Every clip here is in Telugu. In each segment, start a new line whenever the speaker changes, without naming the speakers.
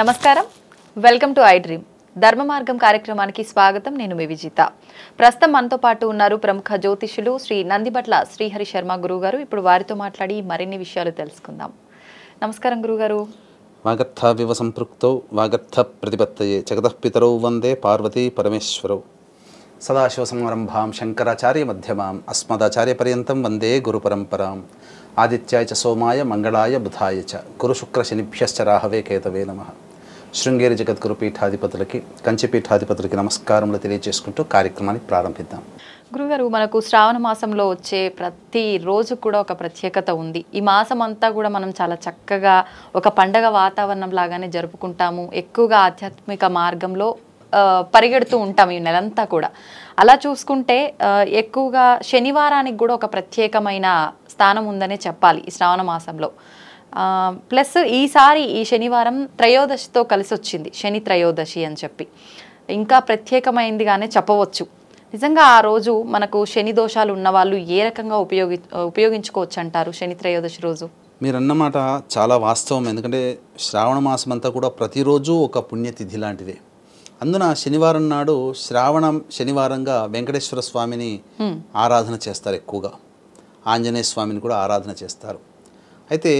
నమస్కారం వెల్కమ్ టు ఐ డ్రీమ్ ధర్మ మార్గం కార్యక్రమానికి స్వాగతం నేను మీ విజిత ప్రస్తుతం మనతో పాటు ఉన్నారు ప్రముఖ జ్యోతిషులు శ్రీ నందిబట్ల శ్రీహరి శర్మ గురువు ఇప్పుడు వారితో మాట్లాడి మరిన్ని విషయాలు తెలుసుకుందాం నమస్కారం గురుగారు
వివ సంపృక్తో వాగర్థ ప్రతిపత్తయే జగదపితరౌ వందే పార్వతీ పరమేశ్వరౌ సంరంభాం శంకరాచార్య మధ్యమాం పర్యంతం వందే పరంపరాం ఆదిత్యాయ చ సోమాయ మంగళాయ బుధాయ చ శనిభ్యశ్చ రాహవే కేతవే నమః శృంగేరి జగద్గురు పీఠాధిపతులకి కంచి పీఠాధిపతులకి నమస్కారములు తెలియజేసుకుంటూ కార్యక్రమాన్ని ప్రారంభిద్దాం
గురుగారు మనకు శ్రావణ మాసంలో వచ్చే ప్రతి రోజు కూడా ఒక ప్రత్యేకత ఉంది ఈ మాసం అంతా కూడా మనం చాలా చక్కగా ఒక పండగ వాతావరణం లాగానే జరుపుకుంటాము ఎక్కువగా ఆధ్యాత్మిక మార్గంలో పరిగెడుతూ ఉంటాము ఈ నెలంతా కూడా అలా చూసుకుంటే ఎక్కువగా శనివారానికి కూడా ఒక ప్రత్యేకమైన స్థానం ఉందనే చెప్పాలి ఈ శ్రావణ మాసంలో ప్లస్ ఈసారి ఈ శనివారం త్రయోదశితో కలిసి వచ్చింది శని త్రయోదశి అని చెప్పి ఇంకా ప్రత్యేకమైందిగానే చెప్పవచ్చు నిజంగా ఆ రోజు మనకు శని దోషాలు ఉన్న వాళ్ళు ఏ రకంగా ఉపయోగి ఉపయోగించుకోవచ్చు అంటారు శని త్రయోదశి రోజు
మీరు అన్నమాట చాలా వాస్తవం ఎందుకంటే శ్రావణ మాసం అంతా కూడా ప్రతిరోజు ఒక పుణ్యతిథి లాంటిదే అందున శనివారం నాడు శ్రావణం శనివారంగా వెంకటేశ్వర స్వామిని ఆరాధన చేస్తారు ఎక్కువగా ఆంజనేయ స్వామిని కూడా ఆరాధన చేస్తారు అయితే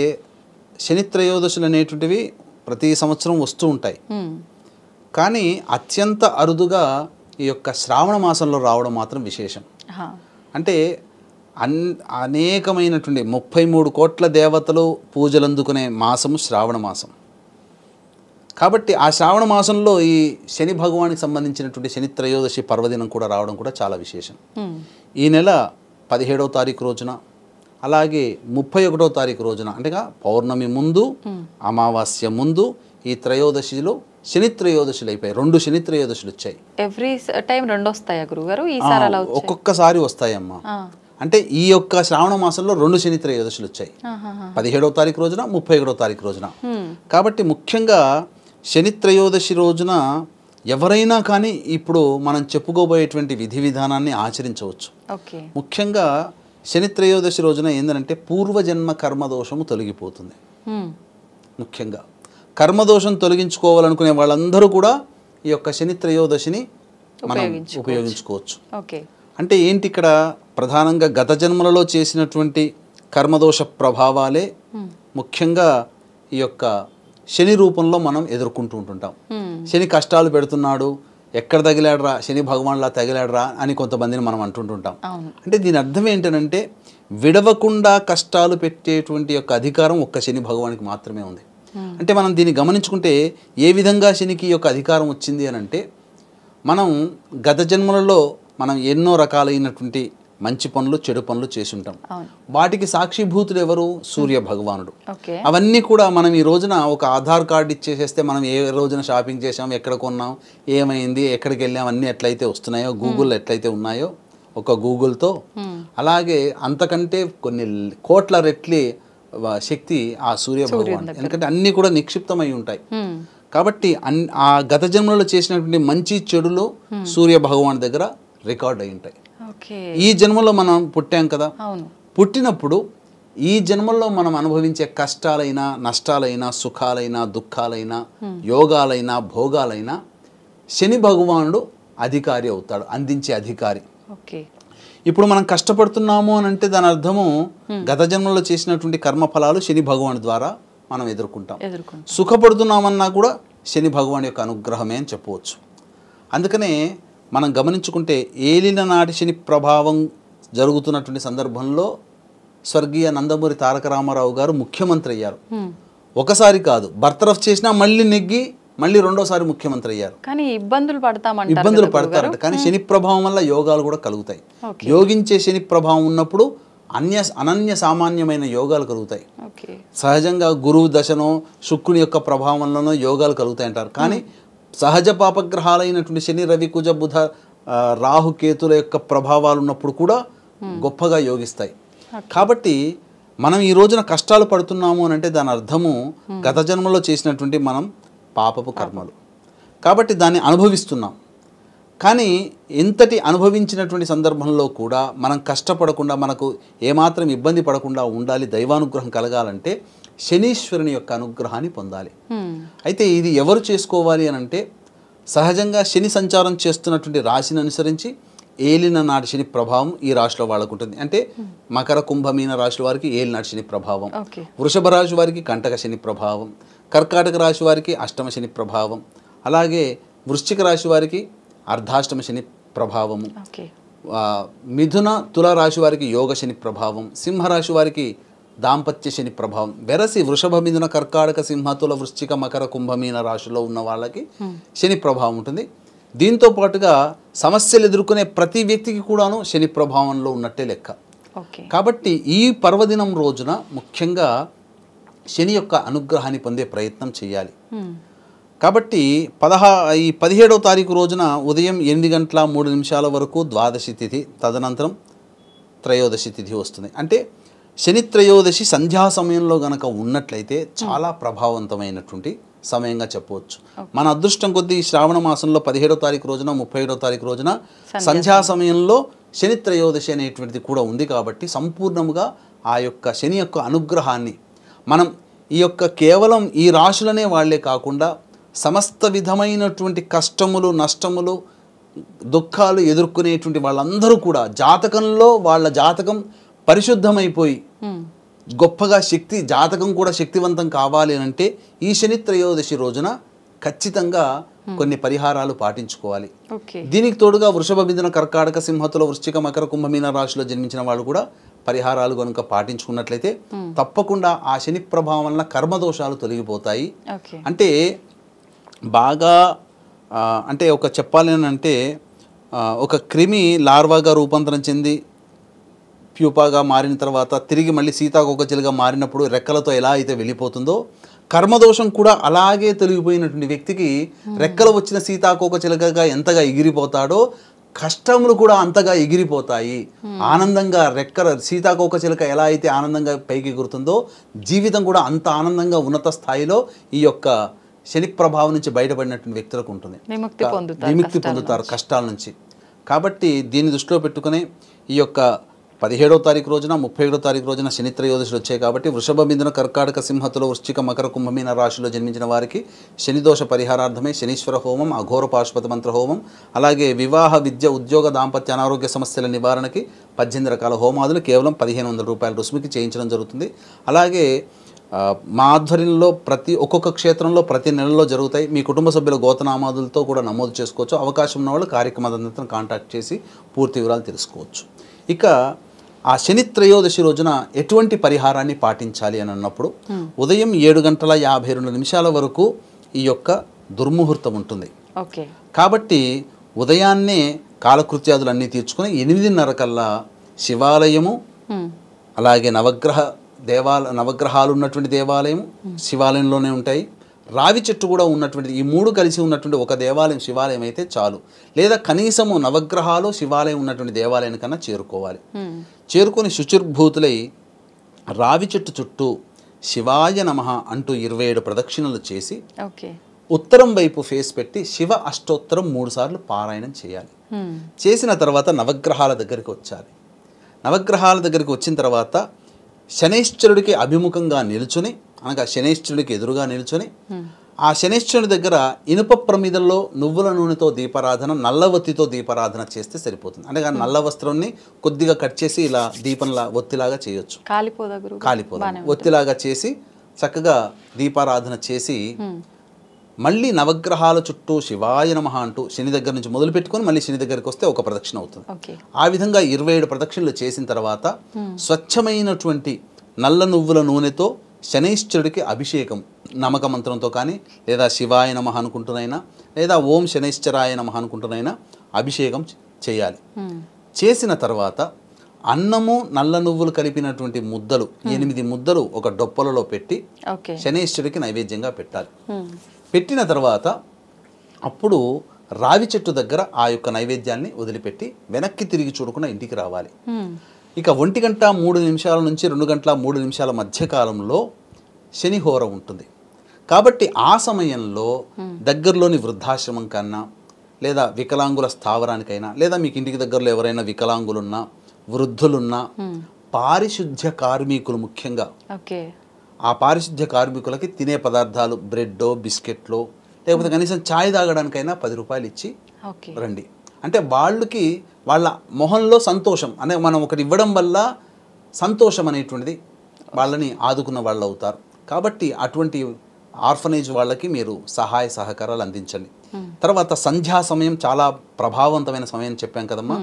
త్రయోదశులు అనేటువంటివి ప్రతి సంవత్సరం వస్తూ ఉంటాయి కానీ అత్యంత అరుదుగా ఈ యొక్క శ్రావణ మాసంలో రావడం మాత్రం విశేషం అంటే అన్ అనేకమైనటువంటి ముప్పై మూడు కోట్ల దేవతలు పూజలు అందుకునే మాసము శ్రావణ మాసం కాబట్టి ఆ శ్రావణ మాసంలో ఈ శని భగవానికి సంబంధించినటువంటి శని త్రయోదశి పర్వదినం కూడా రావడం కూడా చాలా విశేషం ఈ నెల పదిహేడవ తారీఖు రోజున అలాగే ముప్పై ఒకటో తారీఖు రోజున అంటే పౌర్ణమి ముందు అమావాస్య ముందు ఈ త్రయోదశిలో శని త్రయోదశులు అయిపోయాయి రెండు శని త్రయోదశులు వచ్చాయి
ఎవ్రీ టైం రెండు వస్తాయా గురుగారు
ఒక్కొక్కసారి వస్తాయమ్మా అంటే ఈ యొక్క శ్రావణ మాసంలో రెండు శని త్రయోదశులు వచ్చాయి పదిహేడవ తారీఖు రోజున ముప్పై ఒకటో తారీఖు రోజున కాబట్టి ముఖ్యంగా శని త్రయోదశి రోజున ఎవరైనా కానీ ఇప్పుడు మనం చెప్పుకోబోయేటువంటి విధి విధానాన్ని ఆచరించవచ్చు ముఖ్యంగా శని త్రయోదశి రోజున ఏంటంటే పూర్వజన్మ కర్మదోషము తొలగిపోతుంది ముఖ్యంగా కర్మదోషం తొలగించుకోవాలనుకునే వాళ్ళందరూ కూడా ఈ యొక్క శని త్రయోదశిని మనం ఉపయోగించుకోవచ్చు అంటే ఏంటి ఇక్కడ ప్రధానంగా గత జన్మలలో చేసినటువంటి కర్మదోష ప్రభావాలే ముఖ్యంగా ఈ యొక్క శని రూపంలో మనం ఎదుర్కొంటూ ఉంటుంటాం శని కష్టాలు పెడుతున్నాడు ఎక్కడ తగిలాడరా శని భగవాన్లా తగిలాడరా అని కొంతమందిని మనం అంటుంటుంటాం అంటే దీని అర్థం ఏంటంటే విడవకుండా కష్టాలు పెట్టేటువంటి యొక్క అధికారం ఒక్క శని భగవానికి మాత్రమే ఉంది అంటే మనం దీన్ని గమనించుకుంటే ఏ విధంగా శనికి యొక్క అధికారం వచ్చింది అని అంటే మనం గత జన్మలలో మనం ఎన్నో రకాలైనటువంటి మంచి పనులు చెడు పనులు చేసి ఉంటాం వాటికి సాక్షిభూతుడు ఎవరు సూర్య భగవానుడు అవన్నీ కూడా మనం ఈ రోజున ఒక ఆధార్ కార్డు ఇచ్చేసేస్తే మనం ఏ రోజున షాపింగ్ చేసాం ఎక్కడ కొన్నాం ఏమైంది ఎక్కడికి వెళ్ళాం అన్నీ ఎట్లయితే వస్తున్నాయో గూగుల్ ఎట్లయితే ఉన్నాయో ఒక గూగుల్తో అలాగే అంతకంటే కొన్ని కోట్ల రెట్లి శక్తి ఆ సూర్య భగవాన్ ఎందుకంటే అన్నీ కూడా నిక్షిప్తమై ఉంటాయి కాబట్టి ఆ గత జన్మలో చేసినటువంటి మంచి చెడులో సూర్య భగవాన్ దగ్గర రికార్డ్ అయి ఉంటాయి ఈ జన్మలో మనం పుట్టాం కదా పుట్టినప్పుడు ఈ జన్మలో మనం అనుభవించే కష్టాలైనా నష్టాలైనా సుఖాలైనా దుఃఖాలైనా యోగాలైనా భోగాలైనా శని భగవానుడు అధికారి అవుతాడు అందించే అధికారి ఇప్పుడు మనం కష్టపడుతున్నాము అని అంటే దాని అర్థము గత జన్మలో చేసినటువంటి కర్మఫలాలు శని భగవాను ద్వారా మనం ఎదుర్కొంటాం సుఖపడుతున్నామన్నా కూడా శని భగవాన్ యొక్క అనుగ్రహమే అని చెప్పవచ్చు అందుకనే మనం గమనించుకుంటే ఏలిన నాటి శని ప్రభావం జరుగుతున్నటువంటి సందర్భంలో స్వర్గీయ నందమూరి తారక రామారావు గారు ముఖ్యమంత్రి అయ్యారు ఒకసారి కాదు బర్తరఫ్ చేసినా మళ్ళీ నెగ్గి మళ్ళీ రెండోసారి ముఖ్యమంత్రి అయ్యారు
కానీ ఇబ్బందులు పడతామంట ఇబ్బందులు పడతారంట కానీ శని
ప్రభావం వల్ల యోగాలు కూడా కలుగుతాయి యోగించే శని ప్రభావం ఉన్నప్పుడు అన్య అనన్య సామాన్యమైన యోగాలు కలుగుతాయి సహజంగా గురువు దశనో శుక్రుని యొక్క ప్రభావంలోనో యోగాలు కలుగుతాయి అంటారు కానీ సహజ పాపగ్రహాలైనటువంటి శని రవి కుజ బుధ రాహుకేతుల యొక్క ప్రభావాలు ఉన్నప్పుడు కూడా hmm. గొప్పగా యోగిస్తాయి కాబట్టి మనం ఈ రోజున కష్టాలు పడుతున్నాము అని అంటే దాని అర్థము hmm. గత జన్మలో చేసినటువంటి మనం పాపపు కర్మలు కాబట్టి దాన్ని అనుభవిస్తున్నాం కానీ ఇంతటి అనుభవించినటువంటి సందర్భంలో కూడా మనం కష్టపడకుండా మనకు ఏమాత్రం ఇబ్బంది పడకుండా ఉండాలి దైవానుగ్రహం కలగాలంటే శనీశ్వరుని యొక్క అనుగ్రహాన్ని పొందాలి అయితే ఇది ఎవరు చేసుకోవాలి అని అంటే సహజంగా శని సంచారం చేస్తున్నటువంటి రాశిని అనుసరించి ఏలిన నాటి శని ప్రభావం ఈ రాశిలో వాళ్ళకు ఉంటుంది అంటే మకర కుంభమీన రాశుల వారికి ఏలినాటి శని ప్రభావం వృషభ రాశి వారికి కంటక శని ప్రభావం కర్కాటక రాశి వారికి అష్టమ శని ప్రభావం అలాగే వృశ్చిక రాశి వారికి అర్ధాష్టమ శని ప్రభావము మిథున రాశి వారికి యోగ శని ప్రభావం సింహరాశి వారికి దాంపత్య శని ప్రభావం వెరసి వృషభ మిథున కర్కాటక సింహతుల వృశ్చిక మకర కుంభమీన రాశిలో ఉన్న వాళ్ళకి శని ప్రభావం ఉంటుంది దీంతో పాటుగా సమస్యలు ఎదుర్కొనే ప్రతి వ్యక్తికి కూడాను శని ప్రభావంలో ఉన్నట్టే లెక్క కాబట్టి ఈ పర్వదినం రోజున ముఖ్యంగా శని యొక్క అనుగ్రహాన్ని పొందే ప్రయత్నం చేయాలి కాబట్టి పదహా ఈ పదిహేడవ తారీఖు రోజున ఉదయం ఎనిమిది గంటల మూడు నిమిషాల వరకు ద్వాదశి తిథి తదనంతరం త్రయోదశి తిథి వస్తుంది అంటే శని త్రయోదశి సంధ్యా సమయంలో గనక ఉన్నట్లయితే చాలా ప్రభావవంతమైనటువంటి సమయంగా చెప్పవచ్చు మన అదృష్టం కొద్దీ శ్రావణ మాసంలో పదిహేడో తారీఖు రోజున ముప్పై ఏడో తారీఖు రోజున సంధ్యా సమయంలో శని త్రయోదశి అనేటువంటిది కూడా ఉంది కాబట్టి సంపూర్ణంగా ఆ యొక్క శని యొక్క అనుగ్రహాన్ని మనం ఈ యొక్క కేవలం ఈ రాశులనే వాళ్లే కాకుండా సమస్త విధమైనటువంటి కష్టములు నష్టములు దుఃఖాలు ఎదుర్కొనేటువంటి వాళ్ళందరూ కూడా జాతకంలో వాళ్ళ జాతకం పరిశుద్ధమైపోయి hmm. గొప్పగా శక్తి జాతకం కూడా శక్తివంతం కావాలి అంటే ఈ శని త్రయోదశి రోజున ఖచ్చితంగా hmm. కొన్ని పరిహారాలు పాటించుకోవాలి దీనికి తోడుగా వృషభ బిందున కర్కాటక సింహతుల వృశ్చిక మకర కుంభమీన రాశిలో జన్మించిన వాళ్ళు కూడా పరిహారాలు కనుక పాటించుకున్నట్లయితే hmm. తప్పకుండా ఆ శని ప్రభావం వలన కర్మదోషాలు తొలగిపోతాయి అంటే బాగా అంటే ఒక చెప్పాలి అంటే ఒక క్రిమి లార్వాగా రూపాంతరం చెంది ప్యూపాగా మారిన తర్వాత తిరిగి మళ్ళీ సీతాకోకచిలుగా మారినప్పుడు రెక్కలతో ఎలా అయితే వెళ్ళిపోతుందో కర్మదోషం కూడా అలాగే తొలగిపోయినటువంటి వ్యక్తికి రెక్కలు వచ్చిన సీతాకోకచిలుకగా ఎంతగా ఎగిరిపోతాడో కష్టములు కూడా అంతగా ఎగిరిపోతాయి ఆనందంగా రెక్కల సీతాకోకచిలుక ఎలా అయితే ఆనందంగా పైకి ఎగురుతుందో జీవితం కూడా అంత ఆనందంగా ఉన్నత స్థాయిలో ఈ యొక్క శని ప్రభావం నుంచి బయటపడినటువంటి వ్యక్తులకు ఉంటుంది విముక్తి పొందుతారు కష్టాల నుంచి కాబట్టి దీన్ని దృష్టిలో పెట్టుకుని ఈ యొక్క పదిహేడో తారీఖు రోజున ముప్పై ఏడో తారీఖు రోజున శని త్రయోదశులు వచ్చాయి కాబట్టి వృషభ మిందున కర్కాటక సింహతులు వృశ్చిక మకర కుంభమీన రాశిలో జన్మించిన వారికి శనిదోష పరిహారార్థమే శనీశ్వర హోమం అఘోర పాశుపతి మంత్ర హోమం అలాగే వివాహ విద్య ఉద్యోగ దాంపత్య అనారోగ్య సమస్యల నివారణకి పద్దెనిమిది రకాల హోమాదులు కేవలం పదిహేను వందల రూపాయల రుసుముకి చేయించడం జరుగుతుంది అలాగే మా ఆధ్వర్యంలో ప్రతి ఒక్కొక్క క్షేత్రంలో ప్రతి నెలలో జరుగుతాయి మీ కుటుంబ సభ్యుల గోతనామాదులతో కూడా నమోదు చేసుకోవచ్చు అవకాశం ఉన్న వాళ్ళు కార్యక్రమ కాంటాక్ట్ చేసి పూర్తి వివరాలు తెలుసుకోవచ్చు ఇక ఆ శని త్రయోదశి రోజున ఎటువంటి పరిహారాన్ని పాటించాలి అని అన్నప్పుడు ఉదయం ఏడు గంటల యాభై రెండు నిమిషాల వరకు ఈ యొక్క దుర్ముహూర్తం ఉంటుంది కాబట్టి ఉదయాన్నే కాలకృత్యాదులన్నీ తీర్చుకుని ఎనిమిదిన్నర కల్లా శివాలయము అలాగే నవగ్రహ దేవాల నవగ్రహాలు ఉన్నటువంటి దేవాలయం శివాలయంలోనే ఉంటాయి రావి చెట్టు కూడా ఉన్నటువంటి ఈ మూడు కలిసి ఉన్నటువంటి ఒక దేవాలయం శివాలయం అయితే చాలు లేదా కనీసము నవగ్రహాలు శివాలయం ఉన్నటువంటి దేవాలయం కన్నా చేరుకోవాలి చేరుకొని శుచిర్భూతులై రావి చెట్టు చుట్టూ శివాయ నమ అంటూ ఇరవై ఏడు ప్రదక్షిణలు చేసి ఉత్తరం వైపు ఫేస్ పెట్టి శివ అష్టోత్తరం మూడు సార్లు పారాయణం చేయాలి చేసిన తర్వాత నవగ్రహాల దగ్గరికి వచ్చాలి నవగ్రహాల దగ్గరికి వచ్చిన తర్వాత శనేశ్వరుడికి అభిముఖంగా నిల్చుని అనగా శనేశ్వరుడికి ఎదురుగా నిల్చుని hmm. ఆ శనేశ్వరుడి దగ్గర ఇనుప ప్రమిదల్లో నువ్వుల నూనెతో దీపారాధన నల్లవత్తితో దీపారాధన చేస్తే సరిపోతుంది అనగా hmm. నల్ల వస్త్రాన్ని కొద్దిగా కట్ చేసి ఇలా దీపంలా ఒత్తిలాగా చేయొచ్చు
కాలిపోదా కాలిపోదా ఒత్తిలాగా
చేసి చక్కగా దీపారాధన చేసి hmm. మళ్ళీ నవగ్రహాల చుట్టూ శివాయ నమ అంటూ శని దగ్గర నుంచి మొదలు పెట్టుకొని మళ్ళీ శని దగ్గరికి వస్తే ఒక ప్రదక్షిణ అవుతుంది ఆ విధంగా ఇరవై ఏడు ప్రదక్షిణలు చేసిన తర్వాత స్వచ్ఛమైనటువంటి నల్ల నువ్వుల నూనెతో శనైశ్చరుడికి అభిషేకం నమక మంత్రంతో కానీ లేదా శివాయ నమ అనుకుంటున్నైనా లేదా ఓం శనైశ్చరాయ నమ అనుకుంటున్నైనా అభిషేకం చేయాలి చేసిన తర్వాత అన్నము నల్ల నువ్వులు కలిపినటువంటి ముద్దలు ఎనిమిది ముద్దలు ఒక డొప్పలలో పెట్టి శనేశ్వరుడికి నైవేద్యంగా పెట్టాలి పెట్టిన తర్వాత అప్పుడు రావి చెట్టు దగ్గర ఆ యొక్క నైవేద్యాన్ని వదిలిపెట్టి వెనక్కి తిరిగి చూడకుండా ఇంటికి రావాలి ఇక ఒంటి గంట మూడు నిమిషాల నుంచి రెండు గంటల మూడు నిమిషాల మధ్య కాలంలో శనిహోర ఉంటుంది కాబట్టి ఆ సమయంలో దగ్గరలోని వృద్ధాశ్రమం కన్నా లేదా వికలాంగుల స్థావరానికైనా లేదా మీకు ఇంటికి దగ్గరలో ఎవరైనా వికలాంగులున్నా వృద్ధులున్నా పారిశుద్ధ్య కార్మికులు ముఖ్యంగా ఆ పారిశుద్ధ్య కార్మికులకి తినే పదార్థాలు బ్రెడ్డో బిస్కెట్లో లేకపోతే కనీసం ఛాయ్ తాగడానికైనా పది రూపాయలు ఇచ్చి రండి అంటే వాళ్ళకి వాళ్ళ మొహంలో సంతోషం అనే మనం ఒకటి ఇవ్వడం వల్ల సంతోషం అనేటువంటిది వాళ్ళని ఆదుకున్న వాళ్ళు అవుతారు కాబట్టి అటువంటి ఆర్ఫనేజ్ వాళ్ళకి మీరు సహాయ సహకారాలు అందించండి తర్వాత సంధ్యా సమయం చాలా ప్రభావవంతమైన సమయం చెప్పాం కదమ్మా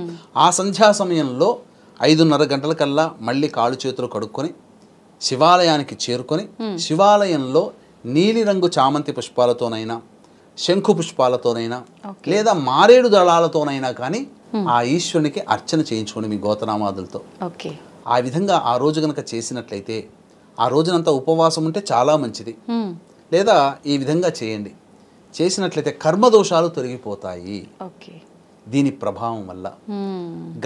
ఆ సంధ్యా సమయంలో ఐదున్నర గంటల కల్లా మళ్ళీ కాళ్ళు చేతులు కడుక్కొని శివాలయానికి చేరుకొని hmm. శివాలయంలో నీలిరంగు చామంతి పుష్పాలతోనైనా శంఖు పుష్పాలతోనైనా లేదా మారేడు దళాలతోనైనా కానీ hmm. ఆ ఈశ్వరునికి అర్చన చేయించుకోండి మీ గోతనామాదులతో ఆ విధంగా ఆ రోజు కనుక చేసినట్లయితే ఆ రోజునంతా ఉపవాసం ఉంటే చాలా మంచిది hmm. లేదా ఈ విధంగా చేయండి చేసినట్లయితే కర్మదోషాలు తొలగిపోతాయి ఓకే దీని ప్రభావం వల్ల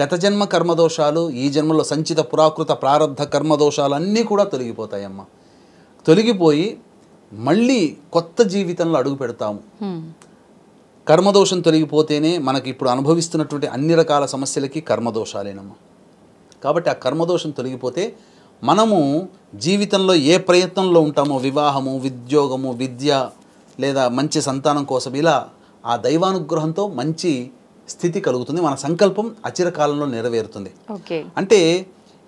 గత జన్మ కర్మదోషాలు ఈ జన్మలో సంచిత పురాకృత ప్రారంధ కర్మదోషాలు అన్నీ కూడా తొలగిపోతాయమ్మా తొలగిపోయి మళ్ళీ కొత్త జీవితంలో అడుగు పెడతాము కర్మదోషం తొలగిపోతేనే మనకి ఇప్పుడు అనుభవిస్తున్నటువంటి అన్ని రకాల సమస్యలకి కర్మదోషాలేనమ్మా కాబట్టి ఆ కర్మదోషం తొలగిపోతే మనము జీవితంలో ఏ ప్రయత్నంలో ఉంటామో వివాహము ఉద్యోగము విద్య లేదా మంచి సంతానం కోసం ఇలా ఆ దైవానుగ్రహంతో మంచి స్థితి కలుగుతుంది మన సంకల్పం అచిరకాలంలో నెరవేరుతుంది అంటే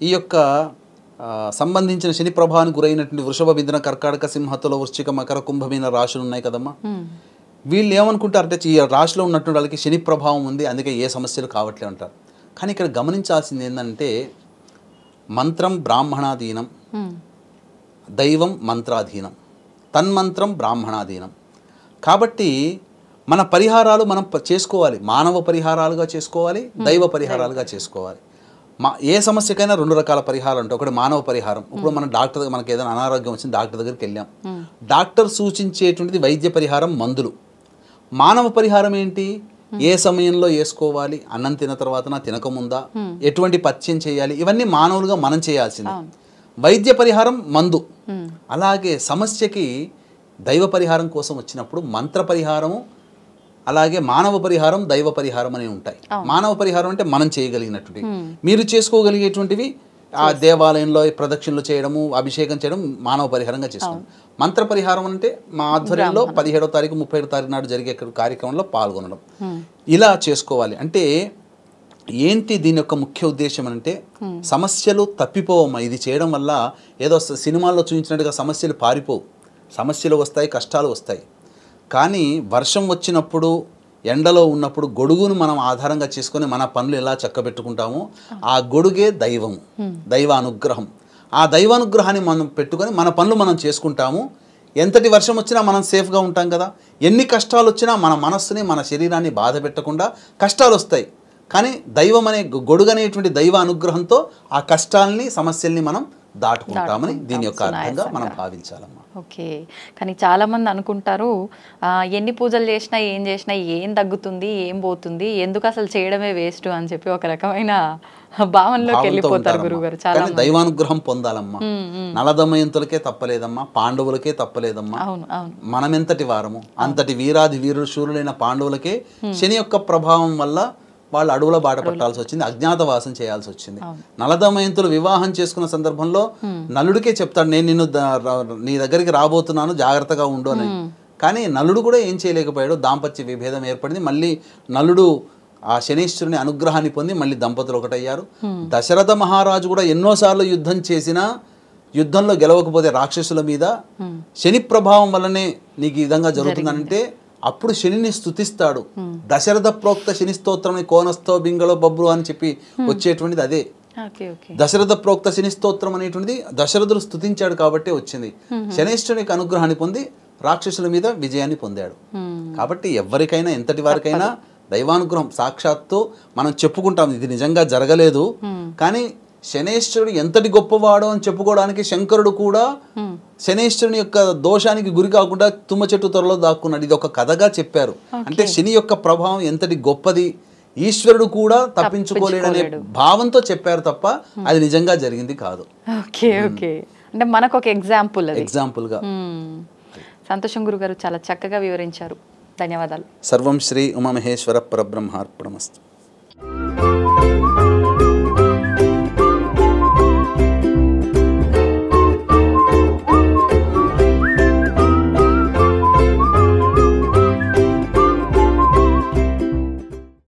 ఈ యొక్క సంబంధించిన శని ప్రభావానికి గురైనటువంటి వృషభ బిందన కర్కాటక సింహతలో వృశ్చిక మకర కుంభమైన రాశులు ఉన్నాయి కదమ్మా వీళ్ళు ఏమనుకుంటారు అంటే ఈ రాశిలో ఉన్నటువంటి వాళ్ళకి శని ప్రభావం ఉంది అందుకే ఏ సమస్యలు కావట్లే ఉంటారు కానీ ఇక్కడ గమనించాల్సింది ఏంటంటే మంత్రం బ్రాహ్మణాధీనం దైవం మంత్రాధీనం తన్మంత్రం బ్రాహ్మణాధీనం కాబట్టి మన పరిహారాలు మనం చేసుకోవాలి మానవ పరిహారాలుగా చేసుకోవాలి దైవ పరిహారాలుగా చేసుకోవాలి మా ఏ సమస్యకైనా రెండు రకాల పరిహారం ఉంటాయి ఒకటి మానవ పరిహారం ఇప్పుడు మన డాక్టర్ మనకి ఏదైనా అనారోగ్యం వచ్చింది డాక్టర్ దగ్గరికి వెళ్ళాం డాక్టర్ సూచించేటువంటిది వైద్య పరిహారం మందులు మానవ పరిహారం ఏంటి ఏ సమయంలో వేసుకోవాలి అన్నం తిన్న తర్వాత నా తినకముందా ఎటువంటి పరిచయం చేయాలి ఇవన్నీ మానవులుగా మనం చేయాల్సింది వైద్య పరిహారం మందు అలాగే సమస్యకి దైవ పరిహారం కోసం వచ్చినప్పుడు మంత్ర పరిహారము అలాగే మానవ పరిహారం దైవ పరిహారం అనేవి ఉంటాయి మానవ పరిహారం అంటే మనం చేయగలిగినటువంటి మీరు చేసుకోగలిగేటువంటివి ఆ దేవాలయంలో ప్రదక్షిణలు చేయడము అభిషేకం చేయడం మానవ పరిహారంగా చేస్తాం మంత్ర పరిహారం అంటే మా ఆధ్వర్యంలో పదిహేడో తారీఖు ముప్పై ఏడో తారీఖు నాడు జరిగే కార్యక్రమంలో పాల్గొనడం ఇలా చేసుకోవాలి అంటే ఏంటి దీని యొక్క ముఖ్య ఉద్దేశం అంటే సమస్యలు తప్పిపోవమ్మా ఇది చేయడం వల్ల ఏదో సినిమాల్లో చూపించినట్టుగా సమస్యలు పారిపోవు సమస్యలు వస్తాయి కష్టాలు వస్తాయి కానీ వర్షం వచ్చినప్పుడు ఎండలో ఉన్నప్పుడు గొడుగును మనం ఆధారంగా చేసుకొని మన పనులు ఎలా చక్కబెట్టుకుంటామో ఆ గొడుగే దైవం దైవ అనుగ్రహం ఆ దైవానుగ్రహాన్ని మనం పెట్టుకొని మన పనులు మనం చేసుకుంటాము ఎంతటి వర్షం వచ్చినా మనం సేఫ్గా ఉంటాం కదా ఎన్ని కష్టాలు వచ్చినా మన మనస్సుని మన శరీరాన్ని బాధ పెట్టకుండా కష్టాలు వస్తాయి కానీ దైవం అనే గొడుగు అనేటువంటి దైవ అనుగ్రహంతో ఆ కష్టాలని సమస్యల్ని మనం దాటుకుంటామని దీని యొక్క అర్థంగా మనం భావించాలమ్మా
ఓకే కానీ చాలామంది అనుకుంటారు ఎన్ని పూజలు చేసినా ఏం చేసినా ఏం తగ్గుతుంది ఏం పోతుంది ఎందుకు అసలు చేయడమే వేస్ట్ అని చెప్పి ఒక రకమైన భావనలోకి వెళ్ళిపోతారు గురుగారు చాలా
దైవానుగ్రహం పొందాలమ్మా నలదమయంతులకే తప్పలేదమ్మా పాండవులకే తప్పలేదమ్మా మనం ఎంతటి వారము అంతటి వీరాది వీరుడు శూరులైన పాండవులకే శని యొక్క ప్రభావం వల్ల వాళ్ళు అడవుల బాట పట్టాల్సి వచ్చింది అజ్ఞాతవాసం చేయాల్సి వచ్చింది నలదమయంతులు వివాహం చేసుకున్న సందర్భంలో నలుడికే చెప్తాడు నేను నిన్ను నీ దగ్గరికి రాబోతున్నాను జాగ్రత్తగా ఉండు అని కానీ నలుడు కూడా ఏం చేయలేకపోయాడు దాంపత్య విభేదం ఏర్పడింది మళ్ళీ నలుడు ఆ శనీశ్వరుని అనుగ్రహాన్ని పొంది మళ్ళీ దంపతులు ఒకటయ్యారు దశరథ మహారాజు కూడా ఎన్నోసార్లు యుద్ధం చేసినా యుద్ధంలో గెలవకపోతే రాక్షసుల మీద శని ప్రభావం వల్లనే నీకు ఈ విధంగా జరుగుతుందంటే అప్పుడు శనిని స్థుతిస్తాడు దశరథ ప్రోక్త శని స్తోత్రం కోనస్తో బింగళో బబ్రు అని చెప్పి hmm. వచ్చేటువంటిది అదే దశరథ ప్రోక్త శని స్తోత్రం అనేటువంటిది దశరథుడు స్థుతించాడు కాబట్టి వచ్చింది hmm, hmm. శనిష్ఠుని అనుగ్రహాన్ని పొంది రాక్షసుల మీద విజయాన్ని పొందాడు కాబట్టి ఎవరికైనా ఎంతటి వారికైనా దైవానుగ్రహం సాక్షాత్తు మనం చెప్పుకుంటాం ఇది నిజంగా జరగలేదు కానీ శనేశ్వరుడు ఎంతటి గొప్పవాడు అని చెప్పుకోవడానికి శంకరుడు కూడా శనేశ్వరుని యొక్క దోషానికి గురి కాకుండా తుమ్మ చెట్టు త్వరలో దాక్కున్నాడు ఇది ఒక కథగా చెప్పారు అంటే శని యొక్క ప్రభావం ఎంతటి గొప్పది ఈశ్వరుడు కూడా తప్పించుకోలేడనే భావంతో చెప్పారు తప్ప అది నిజంగా జరిగింది కాదు
ఓకే ఓకే అంటే మనకు ఒక ఎగ్జాంపుల్ ఎగ్జాంపుల్ గా సంతోషం గురుగారు చాలా చక్కగా వివరించారు ధన్యవాదాలు
సర్వం శ్రీ ఉమామహేశ్వర పరబ్రహ్మార్పణమస్తు